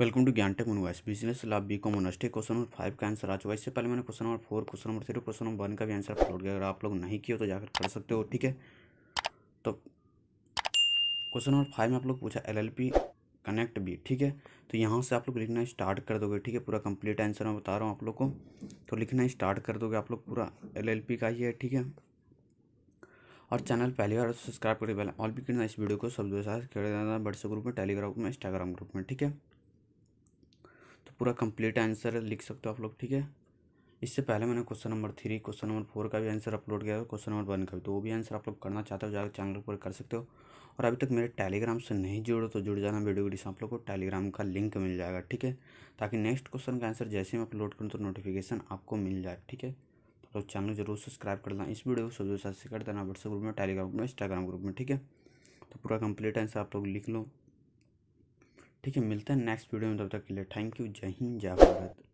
welcome to Gyan tech मनवाइस business lab B com ऑनस्टी question number five का answer आ चुका है इससे पहले मैंने question number four question number three question number one का भी आंसर अपलोड किया अगर आप लोग नहीं किए तो जाकर कर सकते हो ठीक है तो क्वेश्चन नंबर फाइव में आप लोग पूछा एल कनेक्ट बी ठीक है तो यहाँ से आप लोग लिखना स्टार्ट कर दोगे ठीक है पूरा कंप्लीट आंसर मैं बता रहा हूँ आप लोग को तो लिखना स्टार्ट कर दोगे आप लोग पूरा एल का ही है ठीक है और चैनल पहली बार सब्सक्राइब करके पहले ऑल भी करना इस वीडियो को सब जो साथ कर देना व्हाट्सएप ग्रुप में टेलीग्राम ग्रुप में इंस्टाग्राम ग्रुप में ठीक है पूरा कंप्लीट आंसर लिख सकते हो आप लोग ठीक है इससे पहले मैंने question number three question number four का भी आंसर अपलोड किया है क्वेश्चन नंबर वन का भी तो वो भी आंसर आप लोग करना चाहते हो जाकर चैनल पर कर सकते हो और अभी तक मेरे टेलीग्राम से नहीं जुड़ो तो जुड़ जाना वीडियो वीडियो आप लोग को टेलीग्राम का लिंक मिल जाएगा ठीक है ताकि नेक्स्ट क्वेश्चन का आंसर जैसे मैं अपलोड करूँ तो नोटिफिकेशन आपको मिल जाए ठीक है तो लोग चैनल जरूर सब्सक्राइब कर देना इस वीडियो को जो साथ से कर देना व्हाट्सएप ग्रुप में टेलीग्राम ग्रुप में इंस्टाग्राम ग्रुप में ठीक है तो पूरा कंप्लीट आंसर आप लोग लिख लो ठीक है मिलते हैं नेक्स्ट वीडियो में तब तक के लिए थैंक यू जय हिंद जय भारत